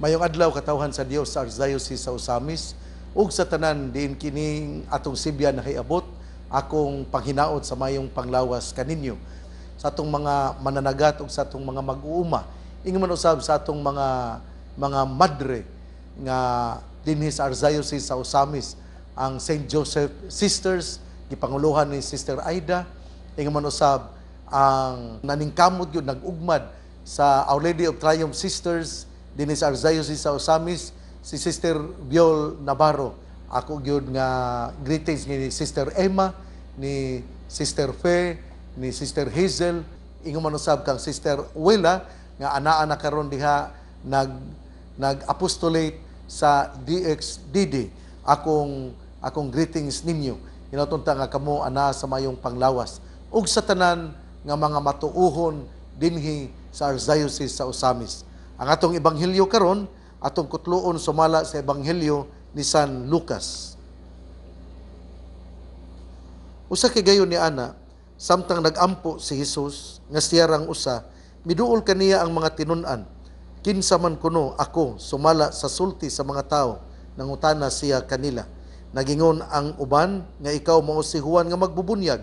Mayong adlaw katawhan sa Dios sa Archdiocese sa Usamis ug sa tanan diin kining atong sibya nakiabot akong panghinaot sa mayong panglawas kaninyo sa atong mga mananagat ug sa atong mga mag-uuma ingon man usab sa atong mga mga madre nga dinhi sa Archdiocese sa Usamis ang St. Joseph Sisters gipanguluhan ni Sister Aida ingon man usab ang naningkamot gyud nagugmad sa Our Lady of Triumph Sisters din sa Archdiocese sa Osamis, si Sister Biol Navarro. Ako gyud nga greetings ni Sister Emma, ni Sister Fe, ni Sister Hazel, ingon man usab kang Sister Willa nga anaa na karon diha nag nag-apostolate sa DXDD. Akong akong greetings ninyo. Hinatunta nga kamo ana sa mayong panglawas ug sa tanan nga mga matuuhon dinhi sa Archdiocese sa Osamis. Ang atong ebanghelyo karon atong kutloon sumala sa ebanghelyo ni San Lucas. Usa kay gayon ni ana samtang nagampo si Hesus nga siyarang usa miduol kaniya ang mga tinun-an kinsa man kuno ako sumala sa sulti sa mga tao nangutana siya kanila nagingon ang uban nga ikaw mao si Juan nga magbubunyag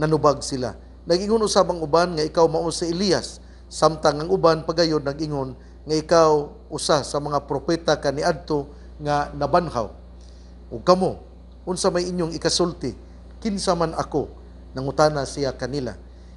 nanubag sila nagingon usab ang uban nga ikaw mao si Elias samtang ang uban pagayon nagingon nga ikaw usa sa mga propeta kaniadto nga nabanhaw ug kamo unsa may inyong ikasulti kinsa man ako nangutana siya kanila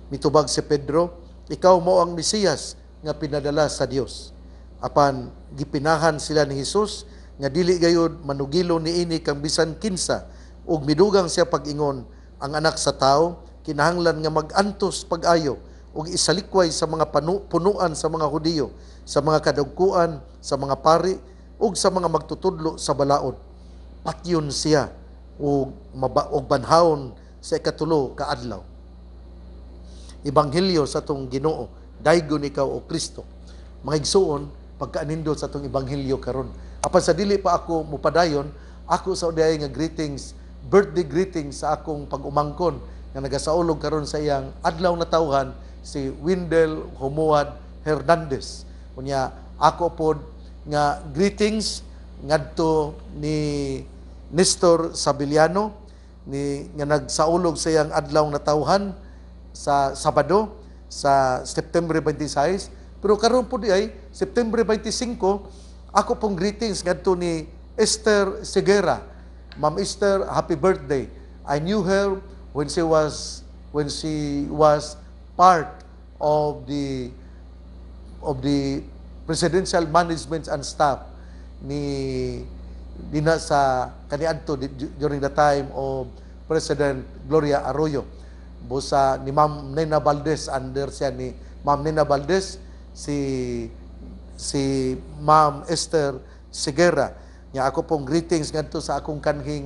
mitubag si Pedro ikaw mo ang Mesiyas nga pinadala sa Dios apan gipinahan sila ni Hesus nga dili gayud manugilo niini kang bisan kinsa ug midugang siya pag-ingon ang anak sa tao kinahanglan nga magantos pag-ayo o isalikway sa mga panu- punuan sa mga Hudiyo, sa mga kadugkuan, sa mga pari, o sa mga magtutudlo sa balaod. Patyon siya o, maba- o banhaon sa ikatulo kaadlaw. Ibanghilyo sa tong ginoo, daigon ikaw o Kristo. Mga igsuon, pagkaanindo sa tong ibanghilyo karon. Apan sa dili pa ako mupadayon, ako sa uday nga greetings, birthday greetings sa akong pag-umangkon nga nagasaulog karon sa iyang adlaw na tawhan si Windel Humuad Hernandez. Unya ako po nga greetings ngadto ni Nestor Sabiliano ni nga nagsaulog sa iyang adlaw na tawhan sa Sabado sa September 26 pero karon po di ay September 25 ako pong greetings ngadto ni Esther Segera Ma'am Esther happy birthday I knew her when she was when she was part of the of the presidential management and staff ni dina sa kaniadto during the time of President Gloria Arroyo busa ni Ma'am Nina Valdez under siya ni Ma'am Nina Valdez si si Ma'am Esther Sigera nya ako pong greetings ngadto sa akong kanhi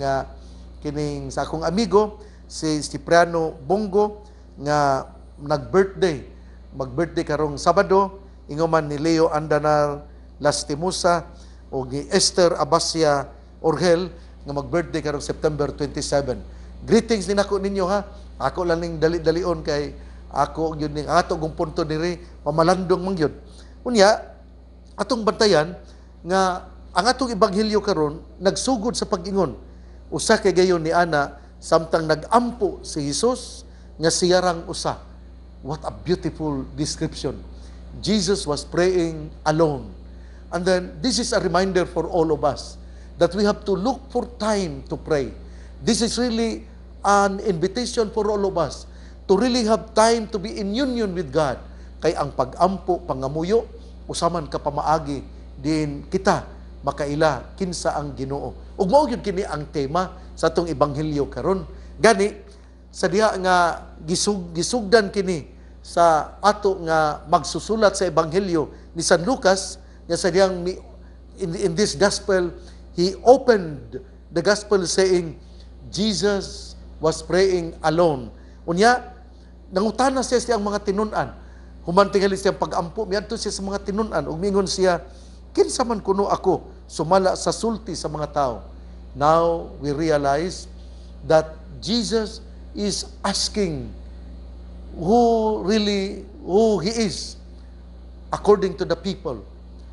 kining sa akong amigo si Cipriano Bongo nga nag-birthday mag-birthday karong Sabado, inguman ni Leo Andanar Lastimusa o ni Esther Abasia Orgel nga mag-birthday karong September 27. Greetings din ako ninyo ha. Ako lang ning dali-dalion kay ako yun ning ato kung punto diri pamalandong man yun. Unya, atong bantayan nga ang atong ebanghelyo karon nagsugod sa pag-ingon. Usa kay gayon ni ana samtang nagampo si Hesus nga siyarang usa What a beautiful description. Jesus was praying alone. And then this is a reminder for all of us that we have to look for time to pray. This is really an invitation for all of us to really have time to be in union with God. Kay ang pagampo, pangamuyo, usaman ka pamaagi, din kita makaila kinsa ang Ginoo. Ug mao gyud kini ang tema sa atong ebanghelyo karon. Gani sa diha nga gisug gisugdan kini sa ato nga magsusulat sa ebanghelyo ni San Lucas nga sadyang in, in this gospel he opened the gospel saying Jesus was praying alone unya nangutana siya siya ang mga tinunan human tingali siya pagampo miadto siya sa mga tinunan ug mingon siya kinsa man kuno ako sumala sa sulti sa mga tao now we realize that Jesus is asking who really, who He is according to the people.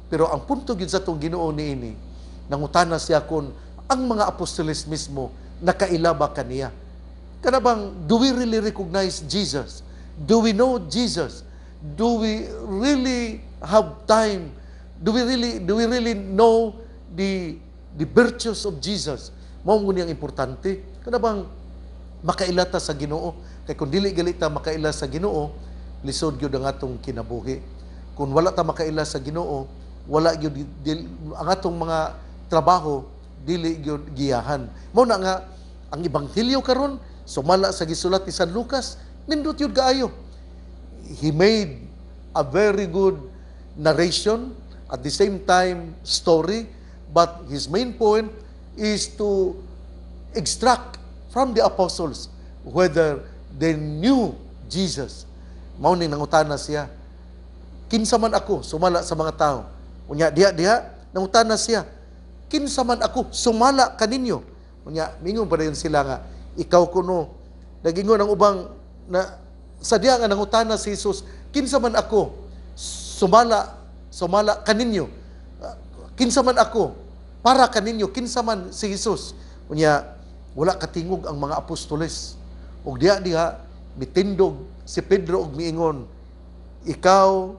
Pero ang punto gyud sa tong ginoo ni ini, nangutana siya kon ang mga apostoles mismo nakailaba kaniya. Kanabang, do we really recognize Jesus? Do we know Jesus? Do we really have time? Do we really do we really know the the virtues of Jesus? Mao ang importante. Kanabang makaila ta sa Ginoo kay kun dili gali ta makaila sa Ginoo lisod gyud ang atong kinabuhi kun wala ta makaila sa Ginoo wala gyud ang atong mga trabaho dili gyud giyahan mao na nga ang ebanghelyo karon sumala sa gisulat ni San Lucas nindot yun gaayo He made a very good narration, at the same time, story, but his main point is to extract from the apostles whether they knew Jesus. Mauning nangutana siya, kinsa man ako sumala sa mga tao. Unya dia dia nangutana siya, kinsa man ako sumala kaninyo. Unya mingon pa dayon sila nga ikaw kuno nagingon ang ubang na sa diha nga nangutana si Jesus, kinsa man ako sumala sumala kaninyo. Ah, kinsa man ako para kaninyo, kinsa man si Jesus. Unya wala katingog ang mga apostoles. Og diha diha mitindog si Pedro og miingon, ikaw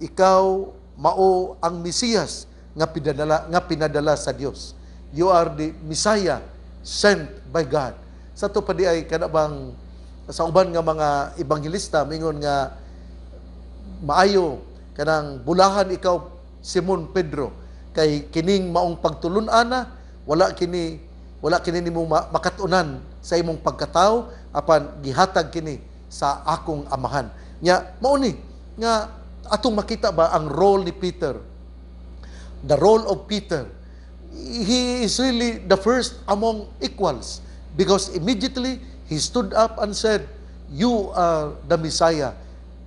ikaw mao ang Mesiyas nga pinadala nga pinadala sa Dios. You are the Messiah sent by God. Sa to pa di ay kada sa uban nga mga ebanghelista mingon nga maayo kanang bulahan ikaw Simon Pedro kay kining maong pagtulon ana wala kini wala kini nimo makatunan sa imong pagkatao apan gihatag kini sa akong amahan. Nya ni nga atong makita ba ang role ni Peter? The role of Peter. He is really the first among equals because immediately he stood up and said, "You are the Messiah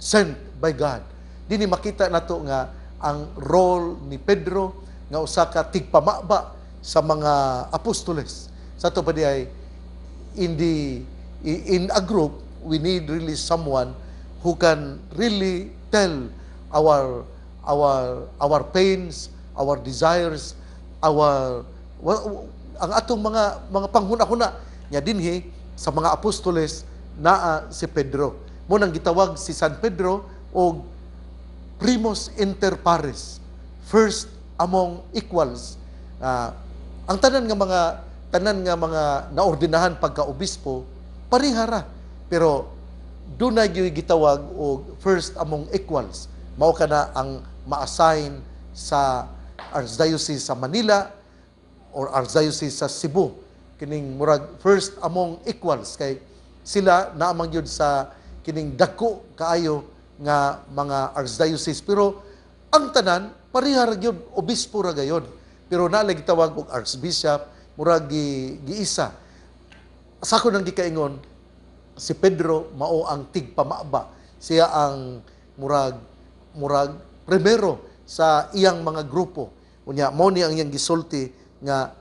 sent by God." Dini makita nato nga ang role ni Pedro nga usa ka tigpamaba sa mga apostoles. Sa ito pwede ay in, the, in a group, we need really someone who can really tell our our our pains, our desires, our well, ang atong mga mga panghuna-huna nya dinhi sa mga apostoles naa si Pedro. Mo nang gitawag si San Pedro og primus inter pares, first among equals. Uh, ang tanan nga mga tanan nga mga naordinahan pagka obispo parihara pero dunay gyud gitawag og first among equals mao kana ang ma-assign sa Archdiocese sa Manila or Archdiocese sa Cebu kining murag first among equals kay sila naamang gyud sa kining dako kaayo nga mga archdiocese pero ang tanan pareha ra gyud obispo ra gayon pero nalang gitawag og Archbishop, murag gi, giisa. Sa ko nang gikaingon, si Pedro mao ang tigpamaaba. Siya ang murag murag primero sa iyang mga grupo. Unya mo ni ang iyang gisulti nga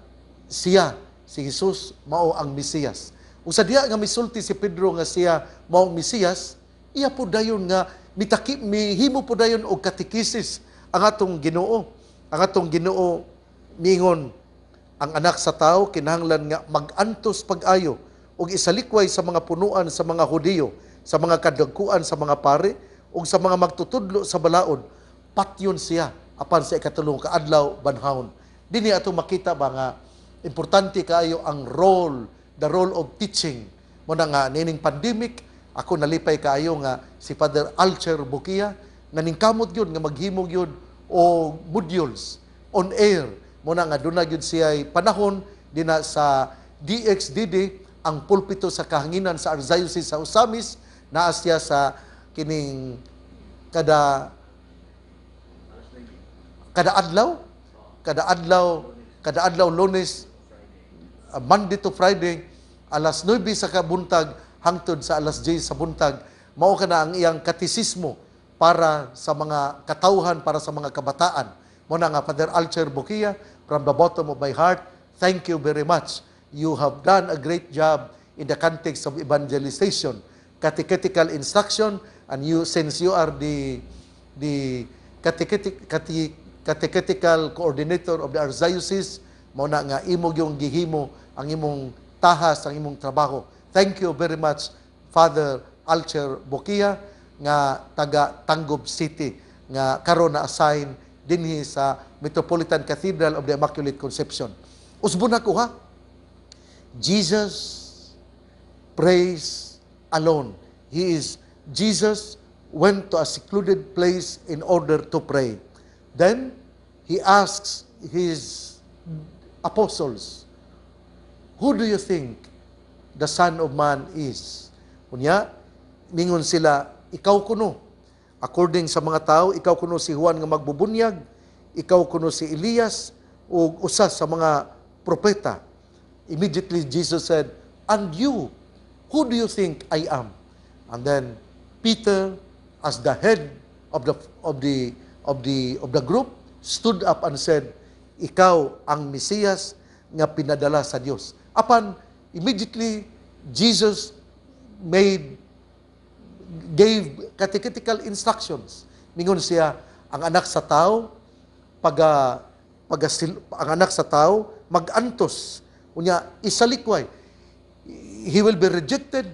siya si Jesus mao ang Mesiyas. Usa diya nga misulti si Pedro nga siya mao ang Mesiyas, iya po dayon nga mitaki mihimo po dayon og katikisis ang atong Ginoo. Ang atong Ginoo Mingon, ang anak sa tao kinahanglan nga magantos pag-ayo ug isalikway sa mga punuan sa mga Hudiyo, sa mga kadagkuan sa mga pare ug sa mga magtutudlo sa balaod. Patyon siya apan sa ikatulong kaadlaw banhawon. Dini ato makita ba nga importante kaayo ang role, the role of teaching. Mo nga nining pandemic, ako nalipay kaayo nga si Father Alcher Bukia nga ningkamot yun nga maghimog yun o modules on air Muna nga, doon na yun siya panahon din sa DXDD, ang pulpito sa kahanginan sa Arzayosis sa Usamis, na siya sa kining kada kada adlaw kada adlaw kada adlaw lunes uh, Monday to Friday alas 9 sa kabuntag hangtod sa alas 10 sa buntag mao kana ang iyang katisismo para sa mga katauhan para sa mga kabataan Muna nga, Father Alcher Bukia, from the bottom of my heart, thank you very much. You have done a great job in the context of evangelization, catechetical instruction, and you, since you are the, the catechetic, catechetical coordinator of the Archdiocese, muna nga imog yung gihimo, ang imong tahas, ang imong trabaho. Thank you very much, Father Alcher Bokia, nga taga Tangob City, nga karon na assign dinhi sa Metropolitan Cathedral of the Immaculate Conception. Usbon na ko ha. Jesus prays alone. He is Jesus went to a secluded place in order to pray. Then he asks his apostles, Who do you think the Son of Man is? Kunya, mingon sila, ikaw kuno. According sa mga tao, ikaw kuno si Juan nga magbubunyag, ikaw kuno si Elias, o usa sa mga propeta. Immediately Jesus said, And you, who do you think I am? And then Peter, as the head of the of the of the of the group, stood up and said, Ikaw ang Mesiyas nga pinadala sa Dios. Apan immediately Jesus made gave catechetical instructions. Mingon siya, ang anak sa tao, pag, pag ang anak sa tao, magantos. Unya, isalikway. He will be rejected.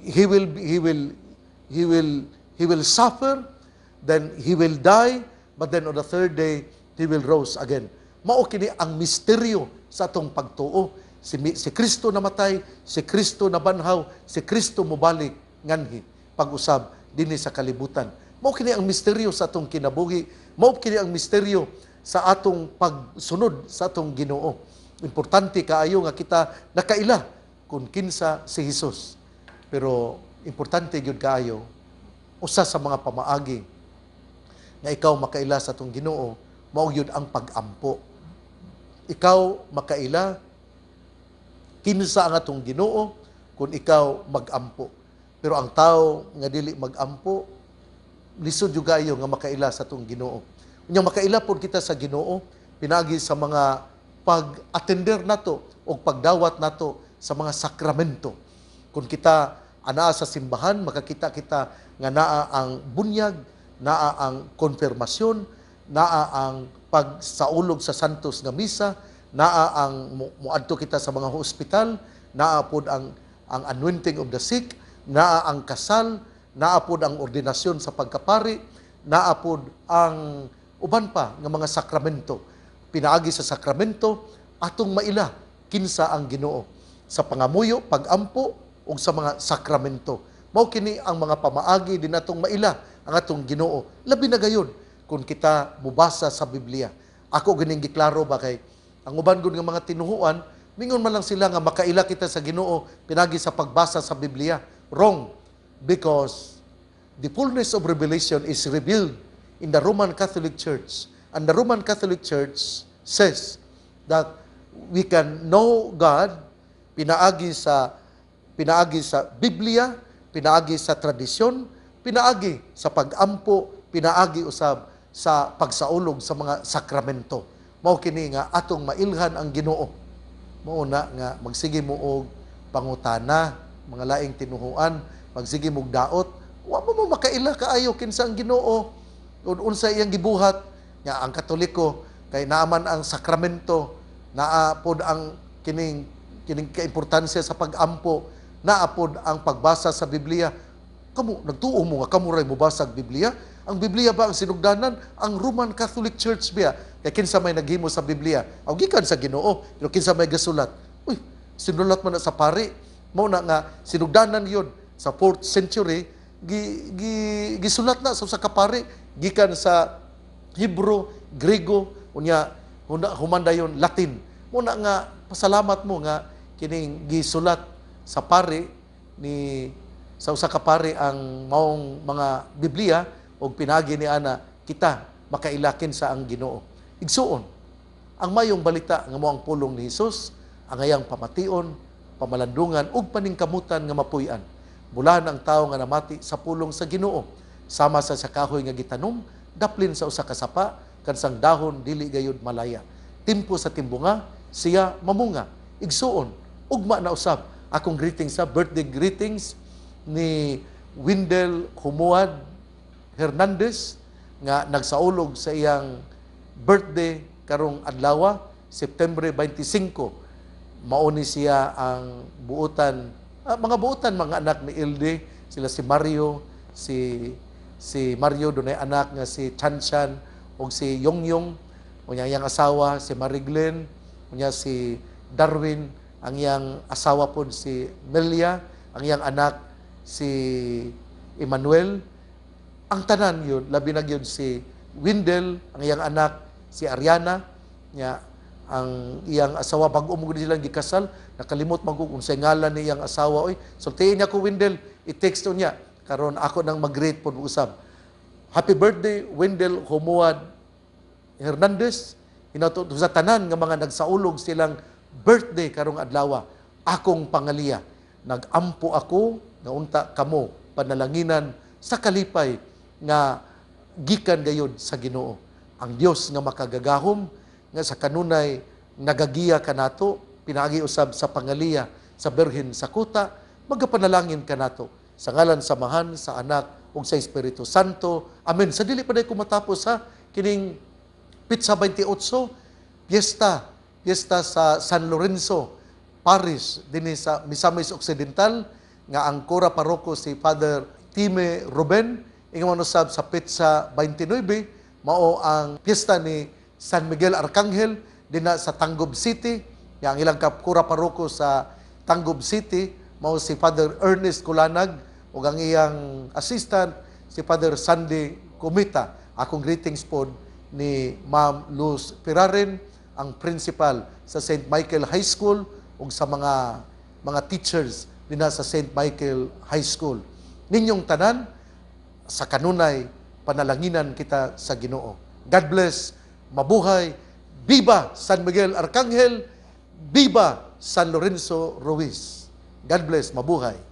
He will, he will, he will, he will suffer. Then he will die. But then on the third day, he will rose again. Mao kini ang misteryo sa atong pagtuo. Si, si Kristo namatay, si Kristo nabanhaw, si Kristo mubalik nganhi pag-usab dinhi sa kalibutan. Mao kini ang misteryo sa atong kinabuhi, mao kini ang misteryo sa atong pagsunod sa atong Ginoo. Importante kaayo nga kita nakaila kung kinsa si Hesus. Pero importante gyud kaayo usa sa mga pamaagi nga ikaw makaila sa atong Ginoo mao gyud ang pag-ampo. Ikaw makaila kinsa ang atong Ginoo kung ikaw mag-ampo. Pero ang tao nga dili magampo, lisod jud kayo nga makaila sa tong Ginoo. Unya makaila pod kita sa Ginoo pinagi sa mga pag-attender nato o pagdawat nato sa mga sakramento. Kung kita anaa sa simbahan, makakita kita nga naa ang bunyag, naa ang konfirmasyon, naa ang pagsaulog sa santos nga misa, naa ang muadto kita sa mga hospital, naa pod ang ang anointing of the sick, naa ang kasal, naapod ang ordinasyon sa pagkapari, naapod ang uban pa ng mga sakramento. Pinaagi sa sakramento, atong maila, kinsa ang ginoo. Sa pangamuyo, pagampo, o sa mga sakramento. Mao kini ang mga pamaagi din atong maila ang atong Ginoo. Labi na gayon kung kita mubasa sa Biblia. Ako ganing giklaro ba kay ang uban gud nga mga tinuhuan mingon man lang sila nga makaila kita sa Ginoo pinagi sa pagbasa sa Biblia wrong because the fullness of revelation is revealed in the Roman Catholic Church. And the Roman Catholic Church says that we can know God pinaagi sa pinaagi sa Biblia, pinaagi sa tradisyon, pinaagi sa pagampo, pinaagi usab sa pagsaulog sa mga sakramento. Mao kini nga atong mailhan ang Ginoo. Mao na nga magsige mo og pangutana mga laing tinuhuan, magsige mog daot, wa mo mo makaila kaayo kinsa ang Ginoo ug unsa iyang gibuhat nga ang Katoliko kay naaman ang sakramento naa pod ang kining kining kaimportansya sa pagampo naa pod ang pagbasa sa Biblia kamo nagtuo mo nga kamo ray mo basag Biblia ang Biblia ba ang sinugdanan? Ang Roman Catholic Church ba? Kaya kinsa may naghimo sa Biblia. Ang gikan sa ginoo. Pero kinsa may gasulat. Uy, sinulat man na sa pari. Mao na nga sinugdanan yon sa 4th century gi, gi, gisulat na sa usa ka pare gikan sa Hebrew, Grego unya humanda yon Latin. Mo na nga pasalamat mo nga kining gisulat sa pare ni sa usa ka pare ang maong mga Biblia og pinagi ni ana kita makailakin sa ang Ginoo. Igsuon ang mayong balita nga mo ang pulong ni Hesus, ang ayang pamation, pamalandungan ug paningkamutan nga mapuy-an. Bulahan ang tao nga namati sa pulong sa Ginoo sama sa sa nga gitanom daplin sa usa ka sapa kansang dahon dili gayud malaya. Timpo sa timbunga siya mamunga igsuon ugma na usab akong greetings sa birthday greetings ni Windel Humuad Hernandez nga nagsaulog sa iyang birthday karong adlaw September 25 mauni siya ang buutan, ah, mga buutan, mga anak ni Ilde, sila si Mario, si si Mario dunay anak nga si Chanchan ug si Yongyong unya yang asawa si Mariglen unya si Darwin ang iyang asawa pod si Melia ang iyang anak si Emmanuel ang tanan yun labi na yun si Windel ang iyang anak si Ariana nya ang iyang asawa bago mo gud silang gikasal nakalimot man ko kung sa ngalan ni iyang asawa oy sultiin niya ko Wendell i-text niya karon ako nang mag-greet pud usab happy birthday Wendell Homuad Hernandez hinato sa tanan nga mga nagsaulog silang birthday karong adlawa akong pangaliya nagampo ako nga unta kamo panalanginan sa kalipay nga gikan gayud sa Ginoo ang Dios nga makagagahom nga sa kanunay nagagiya kanato pinaagi usab sa pangaliya sa Birhen sa kuta magapanalangin kanato sa ngalan sa Mahan, sa anak ug sa Espiritu Santo amen sa dili pa ko matapos ha kining Pitsa 28 piyesta piyesta sa San Lorenzo Paris dinhi sa Misamis Occidental nga ang kura paroko si Father Time Ruben ingon usab sa Pitsa 29 mao ang piyesta ni San Miguel Arcangel, din na sa Tanggob City, yang ilang kapkura paroko sa Tangub City, mao si Father Ernest Kulanag, ug ang iyang assistant, si Father Sandy Kumita. Akong greetings po ni Ma'am Luz Pirarin, ang principal sa St. Michael High School ug sa mga mga teachers din sa St. Michael High School. Ninyong tanan, sa kanunay, panalanginan kita sa ginoo. God bless Mabuhay! biba San Miguel Arcangel! biba San Lorenzo Ruiz! God bless! Mabuhay!